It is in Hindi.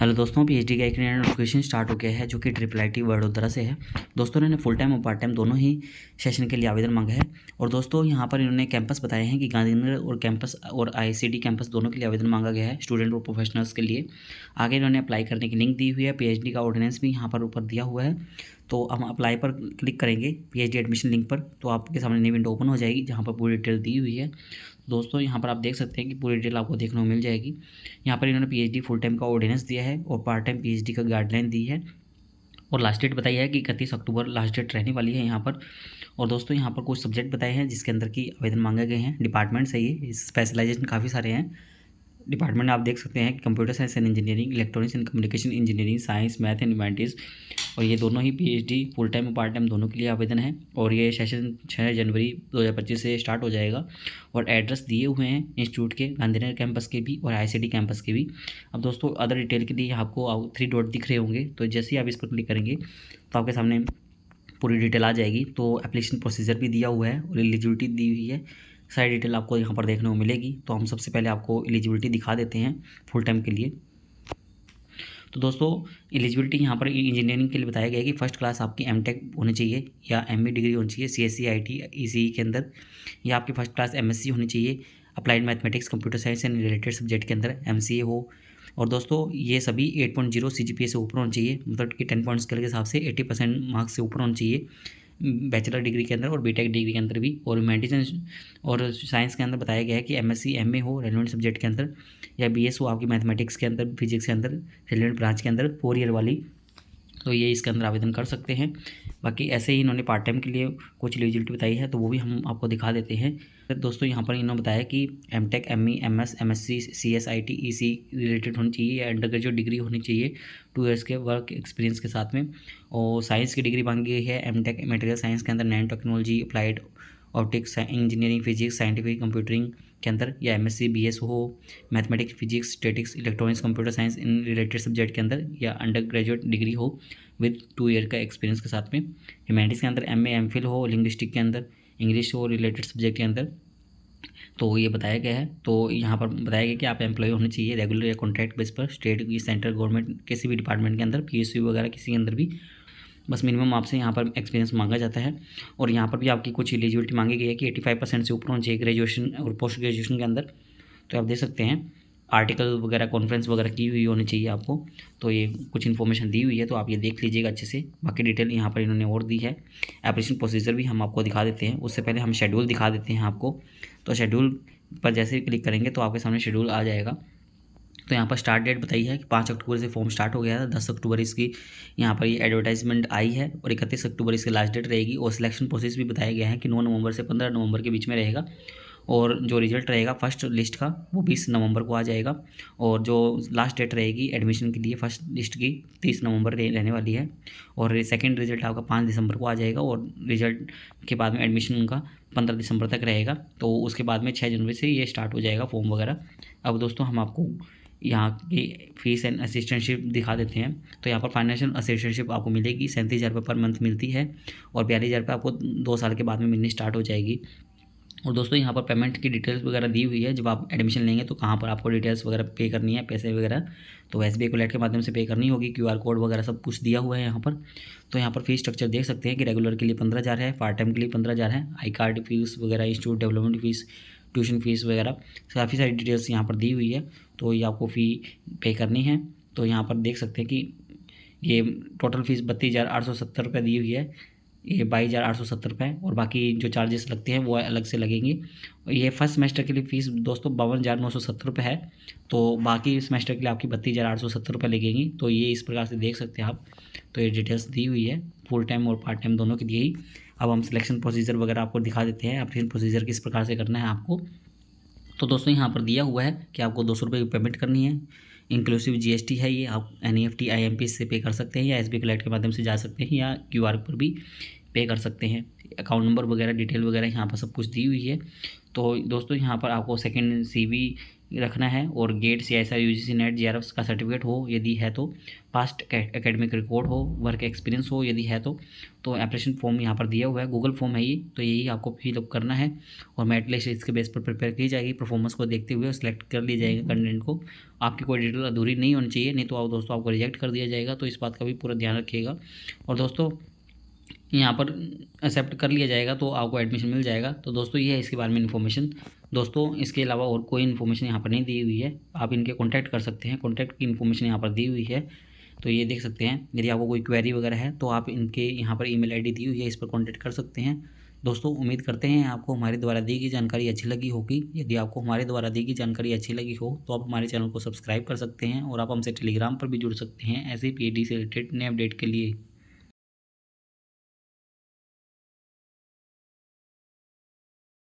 हेलो दोस्तों डी का एक नया नोटिफिकेशन स्टार्ट हो गया है जो कि ट्रिपल आई टी वडोदरा से है दोस्तों इन्होंने फुल टाइम और पार्ट टाइम दोनों ही सेशन के लिए आवेदन मांगा है और दोस्तों यहाँ पर इन्होंने कैंपस बताए हैं कि गांधीनगर और कैंपस और आईसीडी कैंपस दोनों के लिए आवेदन मांगा गया है स्टूडेंट और प्रोफेशनल्स के लिए आगे इन्होंने अप्लाई करने की लिंक दी हुई है पी का ऑर्डिनेंस भी यहाँ पर ऊपर दिया हुआ है तो हम अप्लाई पर क्लिक करेंगे पी एडमिशन लिंक पर तो आपके सामने नई विंडो ओपन हो जाएगी जहाँ पर पूरी डिटेल दी हुई है दोस्तों यहाँ पर आप देख सकते हैं कि पूरी डिटेल आपको देखने को मिल जाएगी यहाँ पर इन्होंने पी फुल टाइम का ऑर्डिनेंस दिया है और पार्ट टाइम पी का गाइडलाइन दी है और लास्ट डेट बताई है कि इकतीस अक्टूबर लास्ट डेट रहने वाली है यहाँ पर और दोस्तों यहाँ पर कुछ सब्जेक्ट बताए हैं जिसके अंदर की आवेदन मांगे गए हैं डिपार्टमेंट है ये स्पेशलाइजेशन काफ़ी सारे हैं डिपार्टमेंट आप देख सकते हैं computer science and engineering electronics and communication engineering science math and humanities और ये दोनों ही पीएचडी फुल टाइम और पार्ट टाइम दोनों के लिए आवेदन है और ये सेशन छः जनवरी पच्चीस से स्टार्ट हो जाएगा और एड्रेस दिए हुए हैं इंस्टीट्यूट के गांधीनगर कैंपस के भी और आई कैंपस के भी अब दोस्तों अदर डिटेल के लिए आपको थ्री डॉट दिख रहे होंगे तो जैसे ही आप इस पर क्लिक करेंगे तो आपके सामने पूरी डिटेल आ जाएगी तो एप्लीकेशन प्रोसीजर भी दिया हुआ है और एलिजिबिलिटी दी हुई है सारी डिटेल आपको यहाँ पर देखने को मिलेगी तो हम सबसे पहले आपको एलिजिबिलिटी दिखा देते हैं फुल टाइम के लिए तो दोस्तों एलिजिबिलिटी यहाँ पर इंजीनियरिंग के लिए बताया गया है कि फर्स्ट क्लास आपकी एम टेक होनी चाहिए या एम डिग्री e होनी चाहिए C S C I T C के अंदर या आपकी first class M S C होनी चाहिए applied mathematics computer science and related subject के अंदर एम सी ए हो और दोस्तों ये सभी 8.0 point zero C G P A से ऊपर होने चाहिए मतलब कि टेन स्केल के हिसाब से एट्टी परसेंट मार्क्स से ऊपर होने चाहिए बैचलर डिग्री के अंदर और बीटेक डिग्री के अंदर भी और मेडिसिन और साइंस के अंदर बताया गया है कि एमएससी एमए हो रेलिवेंट सब्जेक्ट के अंदर या बीएस हो आपकी मैथमेटिक्स के अंदर फिजिक्स के अंदर रेलिवेंट ब्रांच के अंदर फोर ईयर वाली तो ये इसके अंदर आवेदन कर सकते हैं बाकी ऐसे ही इन्होंने पार्ट टाइम के लिए कुछ एलिजिबिलिटी बताई है तो वो भी हम आपको दिखा देते हैं तो दोस्तों यहाँ पर इन्होंने बताया कि M tech M E M S M S C C S I T E C related होनी चाहिए या अंडर ग्रेजुएट डिग्री होनी चाहिए टू ईयर्स के वर्क एक्सपीरियंस के साथ में और साइंस की डिग्री मांगी गई है एम टेक मेटेरियल साइंस के अंदर nano technology applied optics engineering physics scientific computing के अंदर या M S C B S हो mathematics physics statistics electronics computer science इन रिलेटेड सब्जेक्ट के अंदर या अंडर ग्रेजुएट डिग्री हो विद टू ईयर का एक्सपीरियंस के साथ में ह्यूमैनिटीज़ के अंदर एम ए हो लिंग्विस्टिक के अंदर इंग्लिश हो रिलेटेड सब्जेक्ट के अंदर तो ये बताया गया है तो यहाँ पर बताया गया कि आप एम्प्लॉय होने चाहिए रेगुलर या कॉन्ट्रैक्ट बेस पर स्टेट सेंट्रल गवर्नमेंट किसी भी डिपार्टमेंट के अंदर पी वगैरह किसी के अंदर भी बस मिनिमम आपसे यहाँ पर एक्सपीरियंस मांगा जाता है और यहाँ पर भी आपकी कुछ एलिजिबिलिटी मांगी गई है कि एटी फाइव परसेंट से ऊपर होना चाहिए ग्रेजुएशन और पोस्ट ग्रेजुएशन के अंदर तो आप देख सकते हैं आर्टिकल वगैरह कॉन्फ्रेंस वगैरह की हुई होनी चाहिए आपको तो ये कुछ इन्फॉर्मेशन दी हुई है तो आप ये देख लीजिएगा अच्छे से बाकी डिटेल यहाँ पर इन्होंने और दी है एप्लीकेशन प्रोसीजर भी हम आपको दिखा देते हैं उससे पहले हम शेड्यूल दिखा देते हैं आपको तो शेड्यूल पर जैसे क्लिक करेंगे तो आपके सामने शेड्यूल आ जाएगा तो यहाँ पर स्टार्ट डेट बताई है कि पाँच अक्टूबर से फॉर्म स्टार्ट हो गया था दस अक्टूबर इसकी यहाँ पर ये एडवर्टाइजमेंट आई है और इकतीस अक्टूबर इसकी लास्ट डेट रहेगी और सिलेक्शन प्रोसेस भी बताया गया है कि नौ नवंबर से पंद्रह नवंबर के बीच में रहेगा और जो रिजल्ट रहेगा फर्स्ट लिस्ट का वो बीस नवंबर को आ जाएगा और जो लास्ट डेट रहेगी एडमिशन के लिए फर्स्ट लिस्ट की तीस नवंबर रहने वाली है और सेकेंड रिजल्ट आपका पाँच दिसंबर को आ जाएगा और रिजल्ट के बाद में एडमिशन उनका पंद्रह दिसंबर तक रहेगा तो उसके बाद में छः जनवरी से ये स्टार्ट हो जाएगा फॉर्म वगैरह अब दोस्तों हम आपको यहाँ की फीस एंड असिस्टेंटशिप दिखा देते हैं तो यहाँ पर फाइनेंशियल असिस्टेंटशिप आपको मिलेगी सैंतीस हज़ार रुपये पर मंथ मिलती है और बयालीस हज़ार रुपये आपको दो साल के बाद में मिलनी स्टार्ट हो जाएगी और दोस्तों यहाँ पर पेमेंट की डिटेल्स वगैरह दी हुई है जब आप एडमिशन लेंगे तो कहाँ पर आपको डिटेल्स वगैरह पे करनी है पैसे वगैरह तो एस बी के माध्यम से पे करनी होगी क्यू आर कोड वगैरह सब कुछ दिया हुआ है यहाँ पर तो यहाँ पर फीस स्ट्रक्चर देख सकते हैं कि रेगुलर के लिए पंद्रह हज़ार है पार्ट टाइम के लिए पंद्रह हज़ार है आई कार्ड फीस वगैरह institute development fees tuition fees वगैरह काफ़ी सारी डिटेल्स यहाँ पर दी हुई है तो ये आपको फ़ी पे करनी है तो यहाँ पर देख सकते हैं कि ये टोटल फ़ीस बत्तीस हज़ार आठ सौ सत्तर रुपये दी हुई है ये बाईस हज़ार आठ सौ सत्तर रुपये और बाकी जो चार्जेस लगते हैं वो अलग से लगेंगे ये फर्स्ट सेमेस्टर के लिए फ़ीस दोस्तों बावन हज़ार नौ सौ सत्तर रुपये है तो बाकी सेमेस्टर के लिए आपकी बत्तीस हज़ार आठ सौ सत्तर रुपये लगेंगी तो ये इस प्रकार से देख सकते हैं आप तो ये डिटेल्स दी हुई है फुल टाइम और पार्ट टाइम दोनों के लिए ही अब हम सिलेक्शन प्रोसीजर वगैरह आपको दिखा देते हैं एप्लीकेशन प्रोसीजर किस प्रकार से करना है आपको तो दोस्तों यहाँ पर दिया हुआ है कि आपको दो सौ रुपये की पेमेंट करनी है इंक्लूसिव जीएसटी है ये आप N E F T I M P S pay कर सकते हैं या एस बी के माध्यम से जा सकते हैं या क्यू आर पर भी पे कर सकते हैं अकाउंट नंबर वगैरह डिटेल वगैरह यहाँ पर सब कुछ दी हुई है तो दोस्तों यहाँ पर आपको सेकेंड सी रखना है और GATE C S I R U G C NET J R F का सर्टिफिकेट हो यदि है तो पास्ट एकेडमिक रिकॉर्ड हो वर्क एक्सपीरियंस हो यदि है तो तो एप्लीकेशन फॉर्म यहाँ पर दिया हुआ है गूगल फॉर्म है ये तो यही आपको फिलअप करना है और मेरिट लिस्ट इसके बेस पर प्रिपेयर की जाएगी परफॉर्मेंस को देखते हुए सेलेक्ट कर लिया जाएगा कंटेंट हम्म। को आपकी कोई डिटेल अधूरी नहीं होनी चाहिए नहीं तो आप दोस्तों आपको रिजेक्ट कर दिया जाएगा तो इस बात का भी पूरा ध्यान रखिएगा और दोस्तों यहाँ पर एक्सेप्ट कर लिया जाएगा तो आपको एडमिशन मिल जाएगा तो दोस्तों ये है इसके बारे में इन्फॉर्मेशन दोस्तों इसके अलावा और कोई इन्फॉर्मेशन यहाँ पर नहीं दी हुई है आप इनके कॉन्टैक्ट कर सकते हैं कॉन्टैक्ट की इन्फॉर्मेशन यहाँ पर दी हुई है तो ये देख सकते हैं यदि आपको कोई क्वेरी वगैरह है तो आप इनके यहाँ पर ईमेल आईडी दी हुई है इस पर कॉन्टैक्ट कर सकते हैं दोस्तों उम्मीद करते हैं आपको हमारे द्वारा दी गई जानकारी अच्छी लगी होगी यदि आपको हमारे द्वारा दी गई जानकारी अच्छी लगी हो तो आप हमारे चैनल को सब्सक्राइब कर सकते हैं और आप हमसे टेलीग्राम पर भी जुड़ सकते हैं ऐसे पी से रिलेटेड नए अपडेट के लिए